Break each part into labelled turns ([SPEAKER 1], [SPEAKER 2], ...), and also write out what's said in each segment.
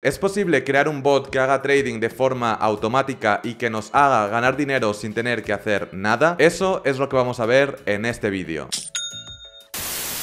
[SPEAKER 1] ¿Es posible crear un bot que haga trading de forma automática y que nos haga ganar dinero sin tener que hacer nada? Eso es lo que vamos a ver en este vídeo.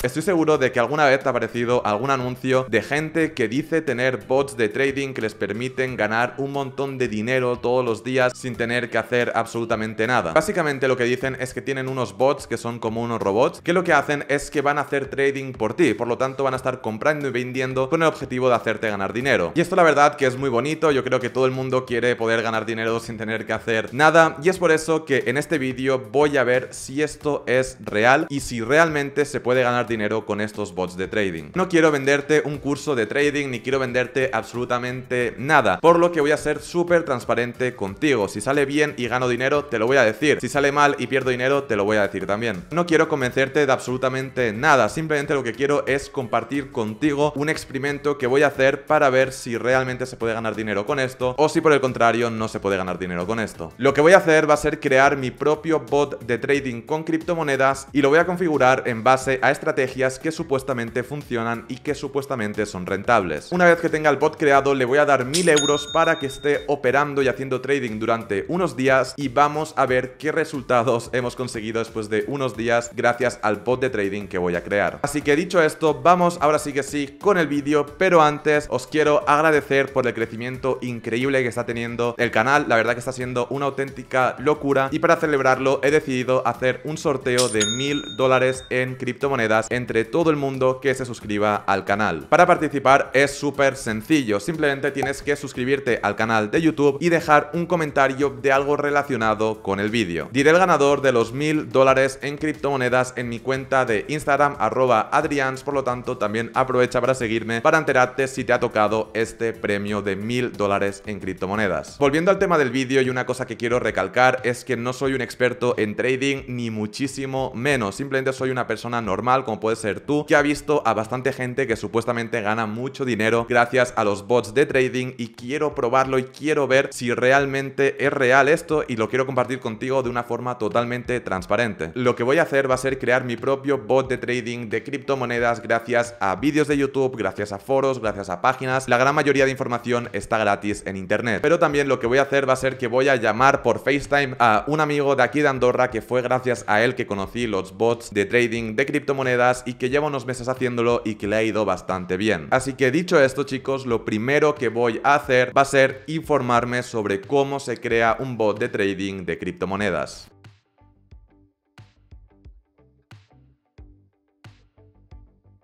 [SPEAKER 1] Estoy seguro de que alguna vez te ha aparecido algún anuncio de gente que dice tener bots de trading que les permiten ganar un montón de dinero todos los días sin tener que hacer absolutamente nada. Básicamente lo que dicen es que tienen unos bots que son como unos robots que lo que hacen es que van a hacer trading por ti, por lo tanto van a estar comprando y vendiendo con el objetivo de hacerte ganar dinero. Y esto la verdad que es muy bonito, yo creo que todo el mundo quiere poder ganar dinero sin tener que hacer nada y es por eso que en este vídeo voy a ver si esto es real y si realmente se puede ganar dinero con estos bots de trading. No quiero venderte un curso de trading ni quiero venderte absolutamente nada, por lo que voy a ser súper transparente contigo. Si sale bien y gano dinero, te lo voy a decir. Si sale mal y pierdo dinero, te lo voy a decir también. No quiero convencerte de absolutamente nada, simplemente lo que quiero es compartir contigo un experimento que voy a hacer para ver si realmente se puede ganar dinero con esto o si por el contrario no se puede ganar dinero con esto. Lo que voy a hacer va a ser crear mi propio bot de trading con criptomonedas y lo voy a configurar en base a estrategias que supuestamente funcionan y que supuestamente son rentables. Una vez que tenga el bot creado, le voy a dar 1000 euros para que esté operando y haciendo trading durante unos días y vamos a ver qué resultados hemos conseguido después de unos días gracias al bot de trading que voy a crear. Así que dicho esto, vamos ahora sí que sí con el vídeo, pero antes os quiero agradecer por el crecimiento increíble que está teniendo el canal, la verdad que está siendo una auténtica locura y para celebrarlo he decidido hacer un sorteo de 1.000 dólares en criptomonedas entre todo el mundo que se suscriba al canal. Para participar es súper sencillo, simplemente tienes que suscribirte al canal de YouTube y dejar un comentario de algo relacionado con el vídeo. Diré el ganador de los mil dólares en criptomonedas en mi cuenta de Instagram arroba adrians, por lo tanto también aprovecha para seguirme para enterarte si te ha tocado este premio de mil dólares en criptomonedas. Volviendo al tema del vídeo y una cosa que quiero recalcar es que no soy un experto en trading ni muchísimo menos, simplemente soy una persona normal con puede ser tú, que ha visto a bastante gente que supuestamente gana mucho dinero gracias a los bots de trading y quiero probarlo y quiero ver si realmente es real esto y lo quiero compartir contigo de una forma totalmente transparente. Lo que voy a hacer va a ser crear mi propio bot de trading de criptomonedas gracias a vídeos de YouTube, gracias a foros, gracias a páginas. La gran mayoría de información está gratis en internet. Pero también lo que voy a hacer va a ser que voy a llamar por FaceTime a un amigo de aquí de Andorra que fue gracias a él que conocí los bots de trading de criptomonedas y que llevo unos meses haciéndolo y que le ha ido bastante bien. Así que dicho esto chicos, lo primero que voy a hacer va a ser informarme sobre cómo se crea un bot de trading de criptomonedas.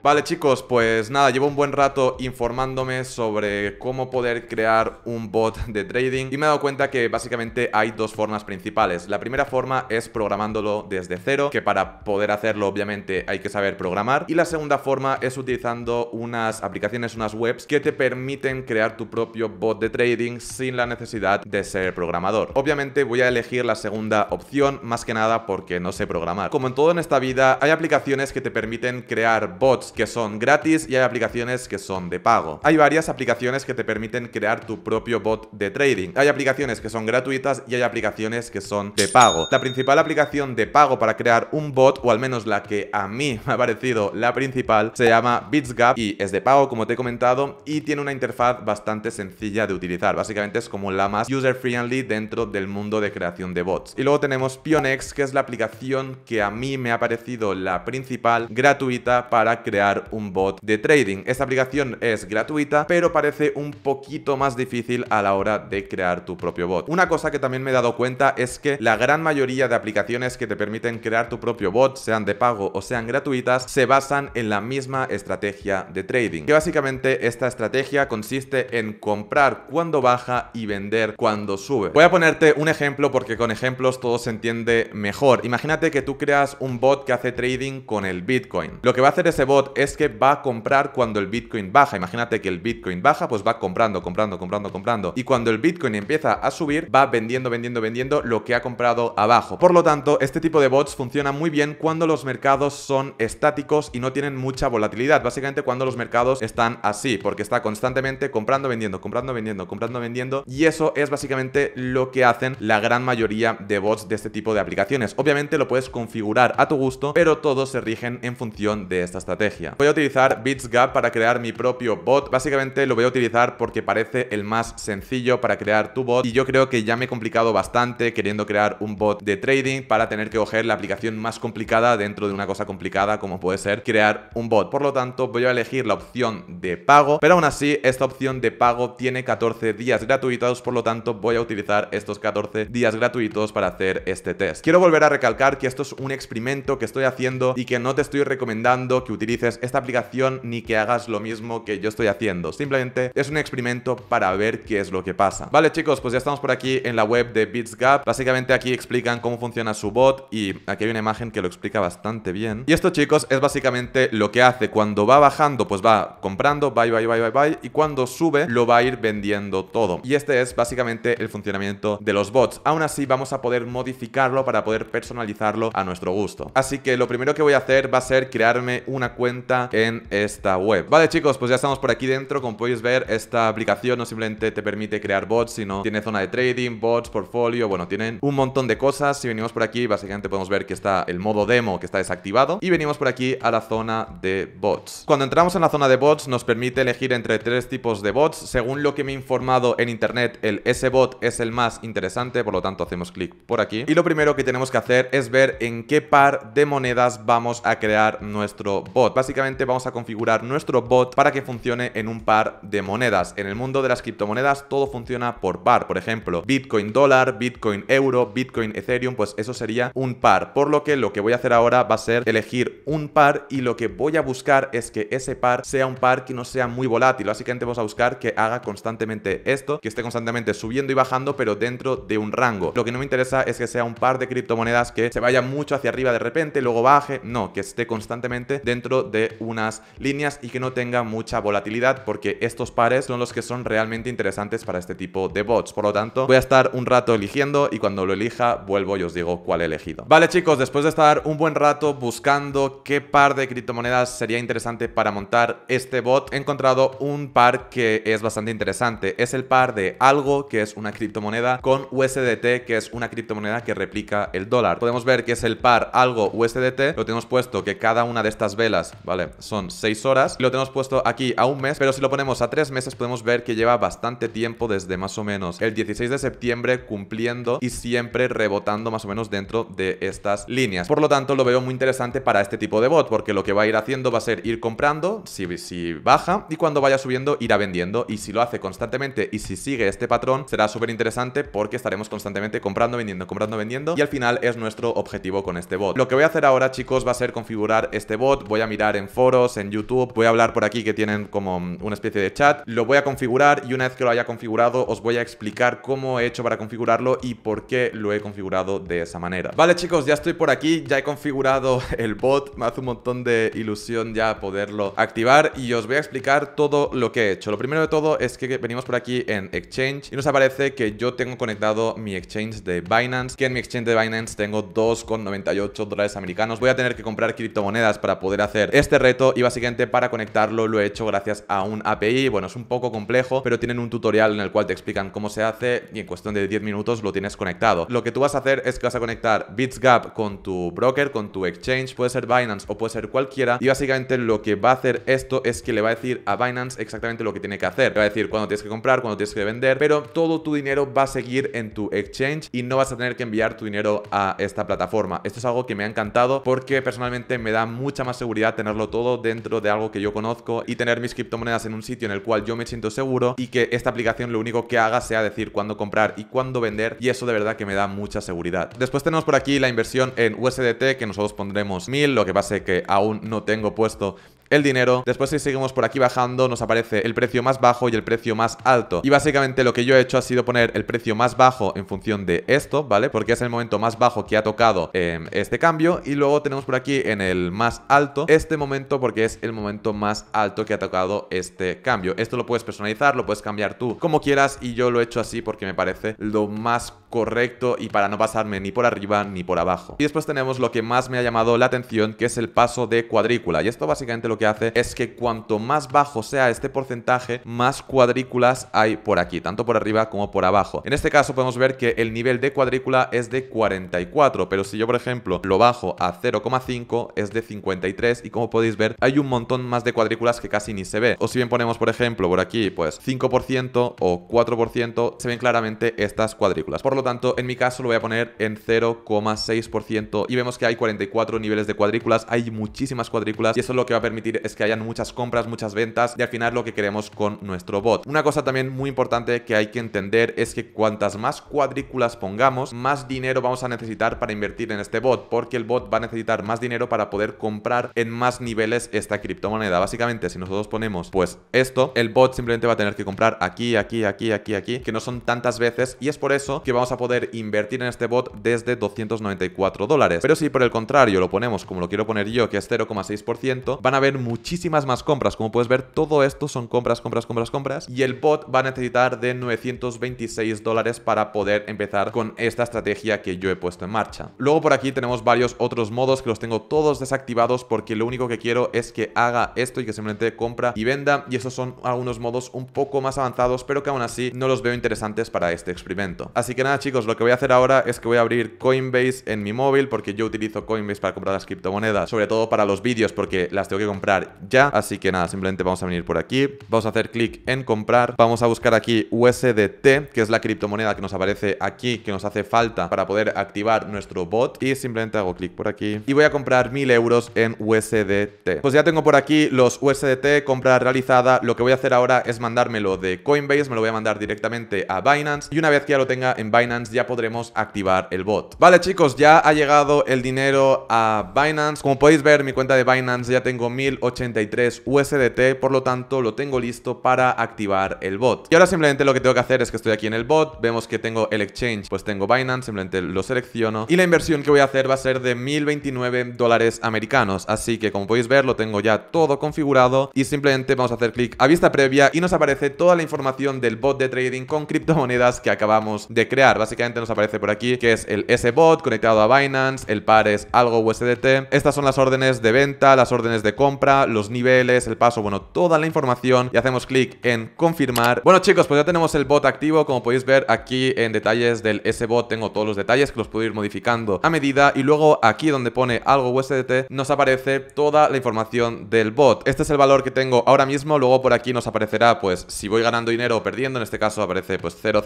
[SPEAKER 1] Vale chicos, pues nada, llevo un buen rato informándome sobre cómo poder crear un bot de trading y me he dado cuenta que básicamente hay dos formas principales. La primera forma es programándolo desde cero, que para poder hacerlo obviamente hay que saber programar. Y la segunda forma es utilizando unas aplicaciones, unas webs que te permiten crear tu propio bot de trading sin la necesidad de ser programador. Obviamente voy a elegir la segunda opción más que nada porque no sé programar. Como en todo en esta vida, hay aplicaciones que te permiten crear bots que son gratis y hay aplicaciones que son de pago. Hay varias aplicaciones que te permiten crear tu propio bot de trading. Hay aplicaciones que son gratuitas y hay aplicaciones que son de pago. La principal aplicación de pago para crear un bot, o al menos la que a mí me ha parecido la principal, se llama BitsGap y es de pago, como te he comentado, y tiene una interfaz bastante sencilla de utilizar. Básicamente es como la más user-friendly dentro del mundo de creación de bots. Y luego tenemos Pionex, que es la aplicación que a mí me ha parecido la principal gratuita para crear un bot de trading. Esta aplicación es gratuita, pero parece un poquito más difícil a la hora de crear tu propio bot. Una cosa que también me he dado cuenta es que la gran mayoría de aplicaciones que te permiten crear tu propio bot, sean de pago o sean gratuitas, se basan en la misma estrategia de trading. Que básicamente esta estrategia consiste en comprar cuando baja y vender cuando sube. Voy a ponerte un ejemplo porque con ejemplos todo se entiende mejor. Imagínate que tú creas un bot que hace trading con el Bitcoin. Lo que va a hacer ese bot es que va a comprar cuando el Bitcoin baja. Imagínate que el Bitcoin baja, pues va comprando, comprando, comprando, comprando. Y cuando el Bitcoin empieza a subir, va vendiendo, vendiendo, vendiendo lo que ha comprado abajo. Por lo tanto, este tipo de bots funciona muy bien cuando los mercados son estáticos y no tienen mucha volatilidad. Básicamente cuando los mercados están así, porque está constantemente comprando, vendiendo, comprando, vendiendo, comprando, vendiendo. Y eso es básicamente lo que hacen la gran mayoría de bots de este tipo de aplicaciones. Obviamente lo puedes configurar a tu gusto, pero todos se rigen en función de esta estrategia. Voy a utilizar BitsGap para crear mi propio bot. Básicamente lo voy a utilizar porque parece el más sencillo para crear tu bot y yo creo que ya me he complicado bastante queriendo crear un bot de trading para tener que coger la aplicación más complicada dentro de una cosa complicada como puede ser crear un bot. Por lo tanto, voy a elegir la opción de pago, pero aún así esta opción de pago tiene 14 días gratuitos, por lo tanto voy a utilizar estos 14 días gratuitos para hacer este test. Quiero volver a recalcar que esto es un experimento que estoy haciendo y que no te estoy recomendando que utilices esta aplicación ni que hagas lo mismo que yo estoy haciendo. Simplemente es un experimento para ver qué es lo que pasa. Vale, chicos, pues ya estamos por aquí en la web de Bitsgap. Básicamente aquí explican cómo funciona su bot y aquí hay una imagen que lo explica bastante bien. Y esto, chicos, es básicamente lo que hace. Cuando va bajando, pues va comprando, bye, bye, bye, bye, bye. Y cuando sube, lo va a ir vendiendo todo. Y este es básicamente el funcionamiento de los bots. Aún así, vamos a poder modificarlo para poder personalizarlo a nuestro gusto. Así que lo primero que voy a hacer va a ser crearme una cuenta en esta web. Vale chicos, pues ya estamos por aquí dentro. Como podéis ver, esta aplicación no simplemente te permite crear bots, sino tiene zona de trading, bots, portfolio, bueno, tienen un montón de cosas. Si venimos por aquí, básicamente podemos ver que está el modo demo que está desactivado y venimos por aquí a la zona de bots. Cuando entramos en la zona de bots nos permite elegir entre tres tipos de bots. Según lo que me he informado en internet, el S-Bot es el más interesante, por lo tanto hacemos clic por aquí. Y lo primero que tenemos que hacer es ver en qué par de monedas vamos a crear nuestro bot básicamente vamos a configurar nuestro bot para que funcione en un par de monedas. En el mundo de las criptomonedas todo funciona por par. Por ejemplo, Bitcoin dólar, Bitcoin euro, Bitcoin Ethereum, pues eso sería un par. Por lo que lo que voy a hacer ahora va a ser elegir un par y lo que voy a buscar es que ese par sea un par que no sea muy volátil. Básicamente vamos a buscar que haga constantemente esto, que esté constantemente subiendo y bajando, pero dentro de un rango. Lo que no me interesa es que sea un par de criptomonedas que se vaya mucho hacia arriba de repente, luego baje. No, que esté constantemente dentro de unas líneas y que no tenga mucha volatilidad porque estos pares son los que son realmente interesantes para este tipo de bots. Por lo tanto, voy a estar un rato eligiendo y cuando lo elija vuelvo y os digo cuál he elegido. Vale chicos, después de estar un buen rato buscando qué par de criptomonedas sería interesante para montar este bot, he encontrado un par que es bastante interesante. Es el par de algo, que es una criptomoneda, con USDT, que es una criptomoneda que replica el dólar. Podemos ver que es el par algo USDT, lo tenemos puesto que cada una de estas velas ¿vale? Son 6 horas. Lo tenemos puesto aquí a un mes, pero si lo ponemos a 3 meses podemos ver que lleva bastante tiempo desde más o menos el 16 de septiembre cumpliendo y siempre rebotando más o menos dentro de estas líneas. Por lo tanto, lo veo muy interesante para este tipo de bot, porque lo que va a ir haciendo va a ser ir comprando, si, si baja, y cuando vaya subiendo irá vendiendo. Y si lo hace constantemente y si sigue este patrón, será súper interesante porque estaremos constantemente comprando, vendiendo, comprando, vendiendo. Y al final es nuestro objetivo con este bot. Lo que voy a hacer ahora, chicos, va a ser configurar este bot. Voy a mirar en foros, en YouTube, voy a hablar por aquí que tienen como una especie de chat, lo voy a configurar y una vez que lo haya configurado os voy a explicar cómo he hecho para configurarlo y por qué lo he configurado de esa manera. Vale chicos, ya estoy por aquí, ya he configurado el bot, me hace un montón de ilusión ya poderlo activar y os voy a explicar todo lo que he hecho. Lo primero de todo es que venimos por aquí en Exchange y nos aparece que yo tengo conectado mi Exchange de Binance, que en mi Exchange de Binance tengo 2,98 dólares americanos. Voy a tener que comprar criptomonedas para poder hacer este reto y básicamente para conectarlo lo he hecho gracias a un API. Bueno, es un poco complejo, pero tienen un tutorial en el cual te explican cómo se hace y en cuestión de 10 minutos lo tienes conectado. Lo que tú vas a hacer es que vas a conectar BitsGap con tu broker, con tu exchange, puede ser Binance o puede ser cualquiera y básicamente lo que va a hacer esto es que le va a decir a Binance exactamente lo que tiene que hacer. Le va a decir cuándo tienes que comprar, cuándo tienes que vender, pero todo tu dinero va a seguir en tu exchange y no vas a tener que enviar tu dinero a esta plataforma. Esto es algo que me ha encantado porque personalmente me da mucha más seguridad tener todo dentro de algo que yo conozco y tener mis criptomonedas en un sitio en el cual yo me siento seguro y que esta aplicación lo único que haga sea decir cuándo comprar y cuándo vender y eso de verdad que me da mucha seguridad. Después tenemos por aquí la inversión en USDT que nosotros pondremos 1000, lo que pasa es que aún no tengo puesto el dinero. Después si seguimos por aquí bajando nos aparece el precio más bajo y el precio más alto. Y básicamente lo que yo he hecho ha sido poner el precio más bajo en función de esto, ¿vale? Porque es el momento más bajo que ha tocado em, este cambio. Y luego tenemos por aquí en el más alto este momento porque es el momento más alto que ha tocado este cambio. Esto lo puedes personalizar, lo puedes cambiar tú como quieras y yo lo he hecho así porque me parece lo más correcto y para no pasarme ni por arriba ni por abajo. Y después tenemos lo que más me ha llamado la atención que es el paso de cuadrícula. Y esto básicamente lo que que hace es que cuanto más bajo sea este porcentaje, más cuadrículas hay por aquí, tanto por arriba como por abajo. En este caso podemos ver que el nivel de cuadrícula es de 44, pero si yo por ejemplo lo bajo a 0,5 es de 53 y como podéis ver hay un montón más de cuadrículas que casi ni se ve. O si bien ponemos por ejemplo por aquí pues 5% o 4% se ven claramente estas cuadrículas. Por lo tanto en mi caso lo voy a poner en 0,6% y vemos que hay 44 niveles de cuadrículas, hay muchísimas cuadrículas y eso es lo que va a permitir es que hayan muchas compras, muchas ventas y al final lo que queremos con nuestro bot. Una cosa también muy importante que hay que entender es que cuantas más cuadrículas pongamos, más dinero vamos a necesitar para invertir en este bot, porque el bot va a necesitar más dinero para poder comprar en más niveles esta criptomoneda. Básicamente, si nosotros ponemos pues esto, el bot simplemente va a tener que comprar aquí, aquí, aquí, aquí, aquí, que no son tantas veces y es por eso que vamos a poder invertir en este bot desde 294 dólares. Pero si por el contrario lo ponemos como lo quiero poner yo, que es 0,6%, van a ver muchísimas más compras. Como puedes ver, todo esto son compras, compras, compras, compras. Y el bot va a necesitar de 926 dólares para poder empezar con esta estrategia que yo he puesto en marcha. Luego por aquí tenemos varios otros modos que los tengo todos desactivados porque lo único que quiero es que haga esto y que simplemente compra y venda. Y esos son algunos modos un poco más avanzados, pero que aún así no los veo interesantes para este experimento. Así que nada chicos, lo que voy a hacer ahora es que voy a abrir Coinbase en mi móvil porque yo utilizo Coinbase para comprar las criptomonedas, sobre todo para los vídeos porque las tengo que comprar ya. Así que nada, simplemente vamos a venir por aquí. Vamos a hacer clic en comprar. Vamos a buscar aquí USDT, que es la criptomoneda que nos aparece aquí, que nos hace falta para poder activar nuestro bot. Y simplemente hago clic por aquí. Y voy a comprar 1000 euros en USDT. Pues ya tengo por aquí los USDT, compra realizada. Lo que voy a hacer ahora es mandármelo de Coinbase. Me lo voy a mandar directamente a Binance. Y una vez que ya lo tenga en Binance, ya podremos activar el bot. Vale, chicos, ya ha llegado el dinero a Binance. Como podéis ver, mi cuenta de Binance ya tengo 1000 1083 USDT, por lo tanto lo tengo listo para activar el bot. Y ahora simplemente lo que tengo que hacer es que estoy aquí en el bot, vemos que tengo el exchange, pues tengo Binance, simplemente lo selecciono y la inversión que voy a hacer va a ser de 1029 dólares americanos, así que como podéis ver lo tengo ya todo configurado y simplemente vamos a hacer clic a vista previa y nos aparece toda la información del bot de trading con criptomonedas que acabamos de crear. Básicamente nos aparece por aquí que es el S-Bot conectado a Binance, el par es algo USDT, estas son las órdenes de venta, las órdenes de compra los niveles, el paso, bueno, toda la información y hacemos clic en confirmar. Bueno chicos, pues ya tenemos el bot activo, como podéis ver aquí en detalles del S-Bot tengo todos los detalles que los puedo ir modificando a medida y luego aquí donde pone algo USDT nos aparece toda la información del bot. Este es el valor que tengo ahora mismo, luego por aquí nos aparecerá pues si voy ganando dinero o perdiendo, en este caso aparece pues 000,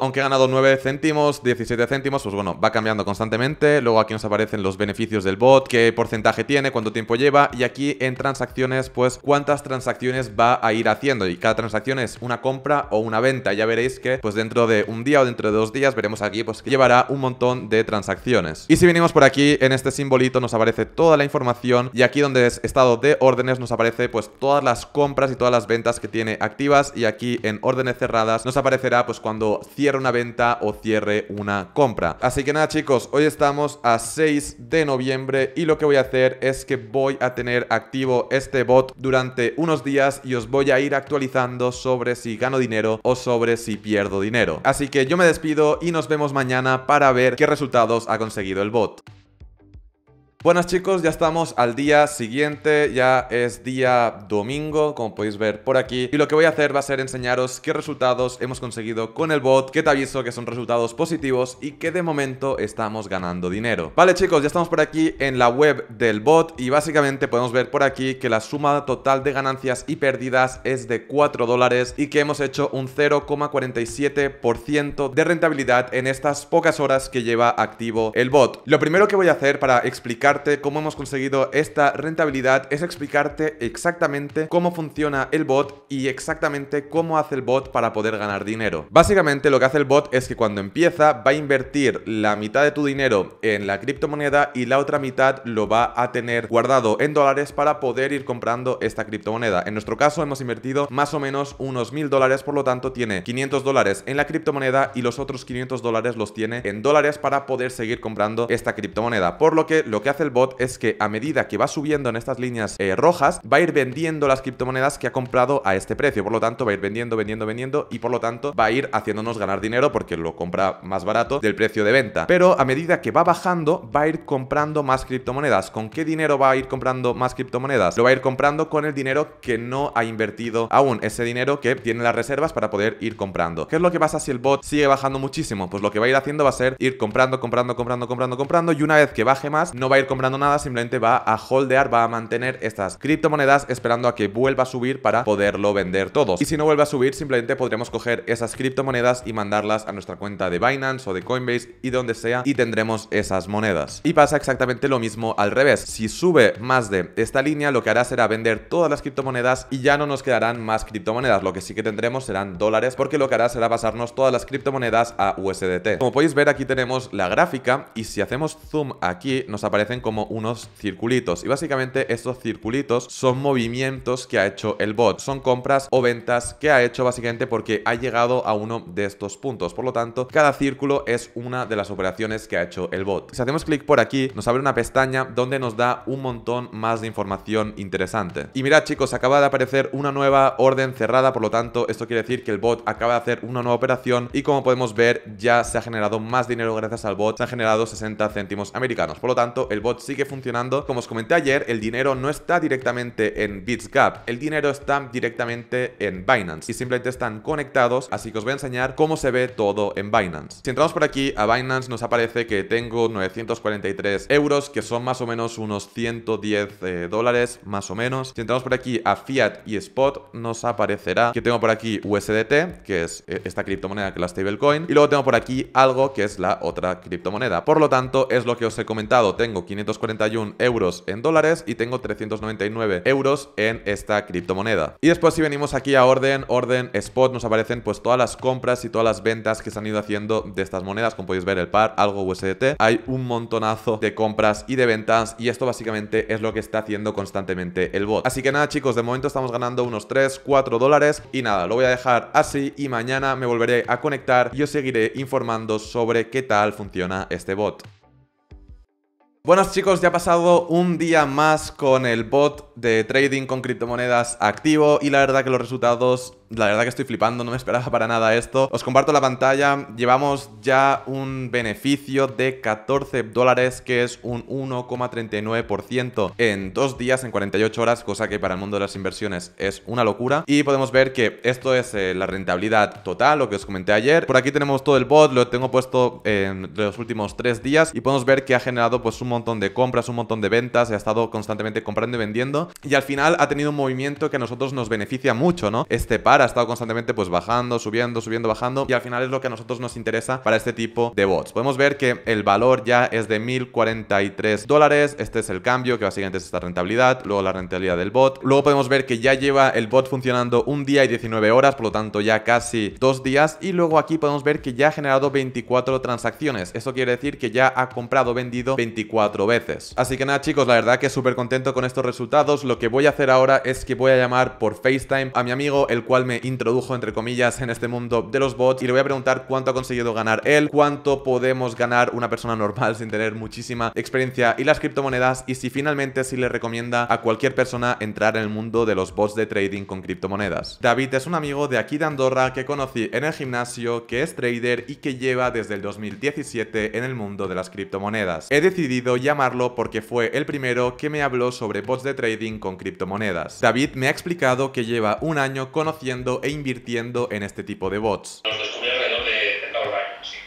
[SPEAKER 1] aunque he ganado 9 céntimos, 17 céntimos, pues bueno, va cambiando constantemente, luego aquí nos aparecen los beneficios del bot, qué porcentaje tiene, cuánto tiempo lleva y aquí en transacciones, pues cuántas transacciones va a ir haciendo. Y cada transacción es una compra o una venta. Ya veréis que pues dentro de un día o dentro de dos días veremos aquí pues que llevará un montón de transacciones. Y si venimos por aquí, en este simbolito nos aparece toda la información y aquí donde es estado de órdenes nos aparece pues todas las compras y todas las ventas que tiene activas y aquí en órdenes cerradas nos aparecerá pues cuando cierre una venta o cierre una compra. Así que nada chicos, hoy estamos a 6 de noviembre y lo que voy a hacer es que voy a tener activo este bot durante unos días y os voy a ir actualizando sobre si gano dinero o sobre si pierdo dinero. Así que yo me despido y nos vemos mañana para ver qué resultados ha conseguido el bot. Buenas chicos, ya estamos al día siguiente, ya es día domingo, como podéis ver por aquí Y lo que voy a hacer va a ser enseñaros qué resultados hemos conseguido con el bot Que te aviso que son resultados positivos y que de momento estamos ganando dinero Vale chicos, ya estamos por aquí en la web del bot Y básicamente podemos ver por aquí que la suma total de ganancias y pérdidas es de 4 dólares Y que hemos hecho un 0,47% de rentabilidad en estas pocas horas que lleva activo el bot Lo primero que voy a hacer para explicar cómo hemos conseguido esta rentabilidad es explicarte exactamente cómo funciona el bot y exactamente cómo hace el bot para poder ganar dinero. Básicamente lo que hace el bot es que cuando empieza va a invertir la mitad de tu dinero en la criptomoneda y la otra mitad lo va a tener guardado en dólares para poder ir comprando esta criptomoneda. En nuestro caso hemos invertido más o menos unos mil dólares, por lo tanto tiene 500 dólares en la criptomoneda y los otros 500 dólares los tiene en dólares para poder seguir comprando esta criptomoneda. Por lo que lo que hace el bot es que a medida que va subiendo en estas líneas eh, rojas, va a ir vendiendo las criptomonedas que ha comprado a este precio. Por lo tanto, va a ir vendiendo, vendiendo, vendiendo y por lo tanto va a ir haciéndonos ganar dinero porque lo compra más barato del precio de venta. Pero a medida que va bajando, va a ir comprando más criptomonedas. ¿Con qué dinero va a ir comprando más criptomonedas? Lo va a ir comprando con el dinero que no ha invertido aún, ese dinero que tiene las reservas para poder ir comprando. ¿Qué es lo que pasa si el bot sigue bajando muchísimo? Pues lo que va a ir haciendo va a ser ir comprando, comprando, comprando, comprando, comprando y una vez que baje más, no va a ir comprando nada, simplemente va a holdear, va a mantener estas criptomonedas esperando a que vuelva a subir para poderlo vender todos. Y si no vuelve a subir, simplemente podremos coger esas criptomonedas y mandarlas a nuestra cuenta de Binance o de Coinbase y donde sea y tendremos esas monedas. Y pasa exactamente lo mismo al revés. Si sube más de esta línea, lo que hará será vender todas las criptomonedas y ya no nos quedarán más criptomonedas. Lo que sí que tendremos serán dólares porque lo que hará será pasarnos todas las criptomonedas a USDT. Como podéis ver, aquí tenemos la gráfica y si hacemos zoom aquí, nos aparecen como unos circulitos y básicamente estos circulitos son movimientos que ha hecho el bot, son compras o ventas que ha hecho básicamente porque ha llegado a uno de estos puntos, por lo tanto cada círculo es una de las operaciones que ha hecho el bot. Si hacemos clic por aquí nos abre una pestaña donde nos da un montón más de información interesante. Y mirad chicos, acaba de aparecer una nueva orden cerrada, por lo tanto esto quiere decir que el bot acaba de hacer una nueva operación y como podemos ver ya se ha generado más dinero gracias al bot, se han generado 60 céntimos americanos, por lo tanto el bot sigue funcionando. Como os comenté ayer, el dinero no está directamente en BitsGap, el dinero está directamente en Binance y simplemente están conectados, así que os voy a enseñar cómo se ve todo en Binance. Si entramos por aquí a Binance nos aparece que tengo 943 euros, que son más o menos unos 110 eh, dólares, más o menos. Si entramos por aquí a Fiat y Spot nos aparecerá que tengo por aquí USDT, que es eh, esta criptomoneda que es la stablecoin, y luego tengo por aquí algo que es la otra criptomoneda. Por lo tanto, es lo que os he comentado, tengo 500 541 euros en dólares y tengo 399 euros en esta criptomoneda. Y después si venimos aquí a orden, orden, spot, nos aparecen pues todas las compras y todas las ventas que se han ido haciendo de estas monedas, como podéis ver el par, algo USDT, hay un montonazo de compras y de ventas y esto básicamente es lo que está haciendo constantemente el bot. Así que nada chicos, de momento estamos ganando unos 3, 4 dólares y nada, lo voy a dejar así y mañana me volveré a conectar y os seguiré informando sobre qué tal funciona este bot. Bueno chicos, ya ha pasado un día más con el bot de trading con criptomonedas activo y la verdad que los resultados la verdad que estoy flipando, no me esperaba para nada esto. Os comparto la pantalla, llevamos ya un beneficio de 14 dólares, que es un 1,39% en dos días, en 48 horas, cosa que para el mundo de las inversiones es una locura. Y podemos ver que esto es eh, la rentabilidad total, lo que os comenté ayer. Por aquí tenemos todo el bot, lo tengo puesto en los últimos tres días y podemos ver que ha generado pues un montón de compras, un montón de ventas, ha estado constantemente comprando y vendiendo. Y al final ha tenido un movimiento que a nosotros nos beneficia mucho, ¿no? Este par ha estado constantemente pues bajando, subiendo, subiendo, bajando y al final es lo que a nosotros nos interesa para este tipo de bots. Podemos ver que el valor ya es de 1043 dólares, este es el cambio que básicamente es esta rentabilidad, luego la rentabilidad del bot, luego podemos ver que ya lleva el bot funcionando un día y 19 horas, por lo tanto ya casi dos días y luego aquí podemos ver que ya ha generado 24 transacciones, eso quiere decir que ya ha comprado, vendido 24 veces. Así que nada chicos, la verdad que súper contento con estos resultados, lo que voy a hacer ahora es que voy a llamar por FaceTime a mi amigo el cual me introdujo, entre comillas, en este mundo de los bots y le voy a preguntar cuánto ha conseguido ganar él, cuánto podemos ganar una persona normal sin tener muchísima experiencia y las criptomonedas y si finalmente si le recomienda a cualquier persona entrar en el mundo de los bots de trading con criptomonedas. David es un amigo de aquí de Andorra que conocí en el gimnasio, que es trader y que lleva desde el 2017 en el mundo de las criptomonedas. He decidido llamarlo porque fue el primero que me habló sobre bots de trading con criptomonedas. David me ha explicado que lleva un año conociendo e invirtiendo en este tipo de bots.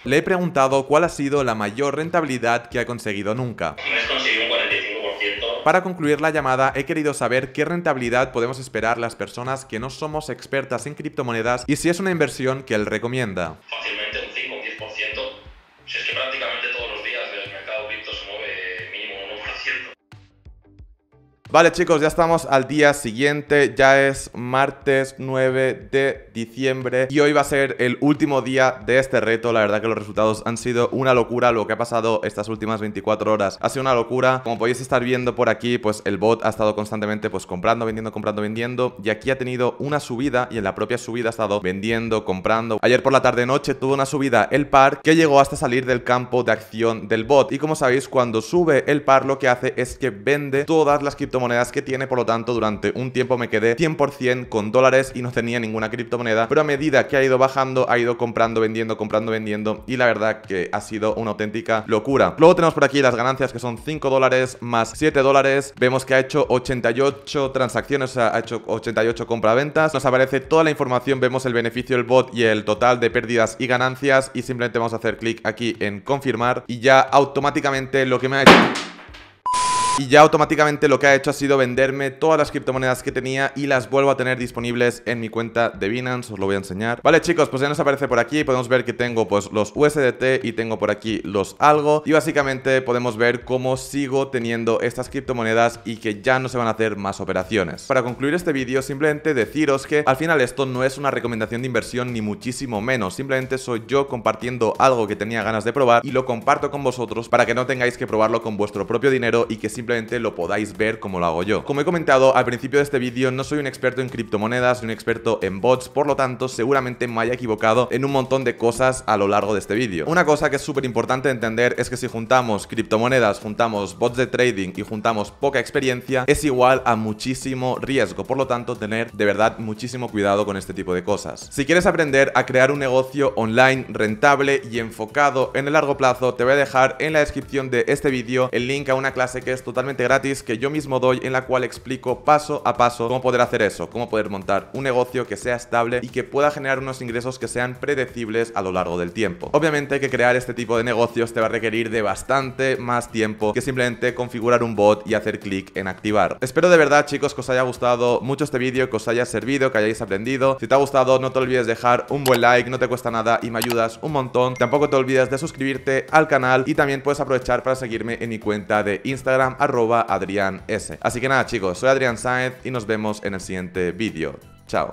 [SPEAKER 1] Le he preguntado cuál ha sido la mayor rentabilidad que ha conseguido nunca. Para concluir la llamada, he querido saber qué rentabilidad podemos esperar las personas que no somos expertas en criptomonedas y si es una inversión que él recomienda. Fácilmente un 5 o 10%, prácticamente Vale chicos, ya estamos al día siguiente, ya es martes 9 de diciembre y hoy va a ser el último día de este reto, la verdad que los resultados han sido una locura, lo que ha pasado estas últimas 24 horas ha sido una locura, como podéis estar viendo por aquí, pues el bot ha estado constantemente pues comprando, vendiendo, comprando, vendiendo y aquí ha tenido una subida y en la propia subida ha estado vendiendo, comprando. Ayer por la tarde-noche tuvo una subida el par que llegó hasta salir del campo de acción del bot y como sabéis cuando sube el par lo que hace es que vende todas las criptomonedas monedas que tiene, por lo tanto durante un tiempo me quedé 100% con dólares y no tenía ninguna criptomoneda, pero a medida que ha ido bajando ha ido comprando, vendiendo, comprando, vendiendo y la verdad que ha sido una auténtica locura. Luego tenemos por aquí las ganancias que son 5 dólares más 7 dólares, vemos que ha hecho 88 transacciones, o sea, ha hecho 88 compraventas, nos aparece toda la información, vemos el beneficio del bot y el total de pérdidas y ganancias y simplemente vamos a hacer clic aquí en confirmar y ya automáticamente lo que me ha hecho... Y ya automáticamente lo que ha hecho ha sido venderme todas las criptomonedas que tenía y las vuelvo a tener disponibles en mi cuenta de Binance, os lo voy a enseñar. Vale chicos, pues ya nos aparece por aquí, podemos ver que tengo pues los USDT y tengo por aquí los algo y básicamente podemos ver cómo sigo teniendo estas criptomonedas y que ya no se van a hacer más operaciones. Para concluir este vídeo simplemente deciros que al final esto no es una recomendación de inversión ni muchísimo menos, simplemente soy yo compartiendo algo que tenía ganas de probar y lo comparto con vosotros para que no tengáis que probarlo con vuestro propio dinero y que simplemente simplemente lo podáis ver como lo hago yo. Como he comentado al principio de este vídeo, no soy un experto en criptomonedas, ni un experto en bots, por lo tanto seguramente me haya equivocado en un montón de cosas a lo largo de este vídeo. Una cosa que es súper importante entender es que si juntamos criptomonedas, juntamos bots de trading y juntamos poca experiencia, es igual a muchísimo riesgo, por lo tanto tener de verdad muchísimo cuidado con este tipo de cosas. Si quieres aprender a crear un negocio online rentable y enfocado en el largo plazo, te voy a dejar en la descripción de este vídeo el link a una clase que es totalmente gratis que yo mismo doy en la cual explico paso a paso cómo poder hacer eso, cómo poder montar un negocio que sea estable y que pueda generar unos ingresos que sean predecibles a lo largo del tiempo. Obviamente que crear este tipo de negocios te va a requerir de bastante más tiempo que simplemente configurar un bot y hacer clic en activar. Espero de verdad chicos que os haya gustado mucho este vídeo, que os haya servido, que hayáis aprendido. Si te ha gustado no te olvides dejar un buen like, no te cuesta nada y me ayudas un montón. Tampoco te olvides de suscribirte al canal y también puedes aprovechar para seguirme en mi cuenta de Instagram arroba Adrián S. Así que nada chicos, soy Adrián Saez y nos vemos en el siguiente vídeo. Chao.